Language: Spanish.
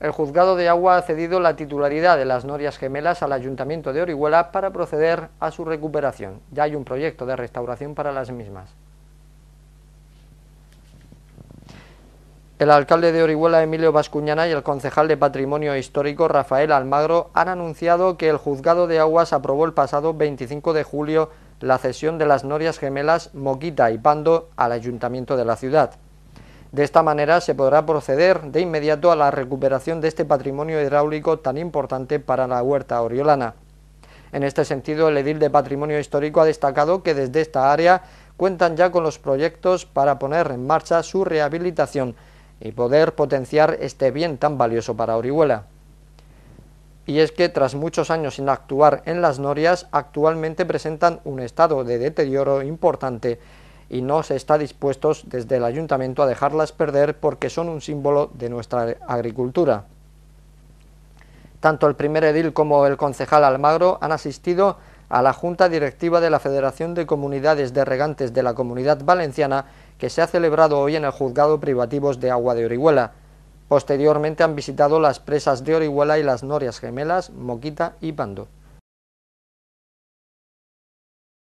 el juzgado de agua ha cedido la titularidad de las norias gemelas al Ayuntamiento de Orihuela para proceder a su recuperación. Ya hay un proyecto de restauración para las mismas. El alcalde de Orihuela, Emilio Vascuñana, y el concejal de Patrimonio Histórico, Rafael Almagro, han anunciado que el juzgado de aguas aprobó el pasado 25 de julio la cesión de las norias gemelas Moquita y Pando al Ayuntamiento de la ciudad. De esta manera se podrá proceder de inmediato a la recuperación de este patrimonio hidráulico tan importante para la huerta oriolana. En este sentido, el edil de Patrimonio Histórico ha destacado que desde esta área cuentan ya con los proyectos para poner en marcha su rehabilitación y poder potenciar este bien tan valioso para Orihuela. Y es que tras muchos años sin actuar en las norias, actualmente presentan un estado de deterioro importante y no se está dispuestos desde el ayuntamiento a dejarlas perder porque son un símbolo de nuestra agricultura. Tanto el primer edil como el concejal Almagro han asistido a la Junta Directiva de la Federación de Comunidades de Regantes de la Comunidad Valenciana que se ha celebrado hoy en el Juzgado Privativos de Agua de Orihuela. Posteriormente han visitado las presas de Orihuela y las norias gemelas, Moquita y Pando.